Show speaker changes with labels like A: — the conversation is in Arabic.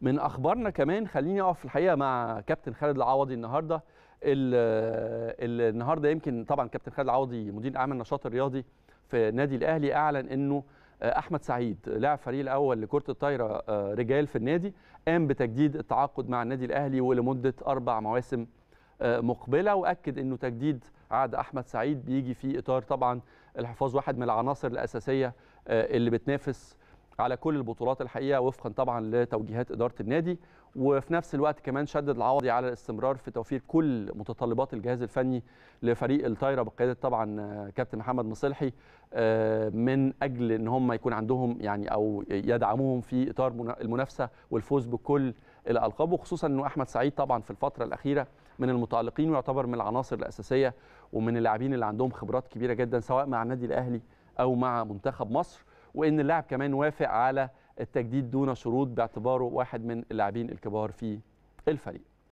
A: من اخبارنا كمان خليني اقف الحقيقه مع كابتن خالد العوضي النهارده النهارده يمكن طبعا كابتن خالد العوضي مدير اعمال النشاط الرياضي في النادي الاهلي اعلن انه آه، احمد سعيد لاعب فريق الاول لكره الطايره آه، رجال في النادي قام بتجديد التعاقد مع النادي الاهلي ولمده اربع مواسم آه، مقبله واكد انه تجديد عقد احمد سعيد بيجي في اطار طبعا الحفاظ واحد من العناصر الاساسيه اللي بتنافس على كل البطولات الحقيقه وفقا طبعا لتوجيهات اداره النادي وفي نفس الوقت كمان شدد العوضي على الاستمرار في توفير كل متطلبات الجهاز الفني لفريق الطايره بقياده طبعا كابتن محمد مصلحي آه، من اجل ان هم يكون عندهم يعني او يدعموهم في اطار المنافسه والفوز بكل الالقاب وخصوصا انه احمد سعيد طبعا في الفتره الاخيره من المتالقين ويعتبر من العناصر الاساسيه ومن اللاعبين اللي عندهم خبرات كبيره جدا سواء مع النادي الاهلي او مع منتخب مصر وان اللاعب كمان وافق على التجديد دون شروط باعتباره واحد من اللاعبين الكبار في الفريق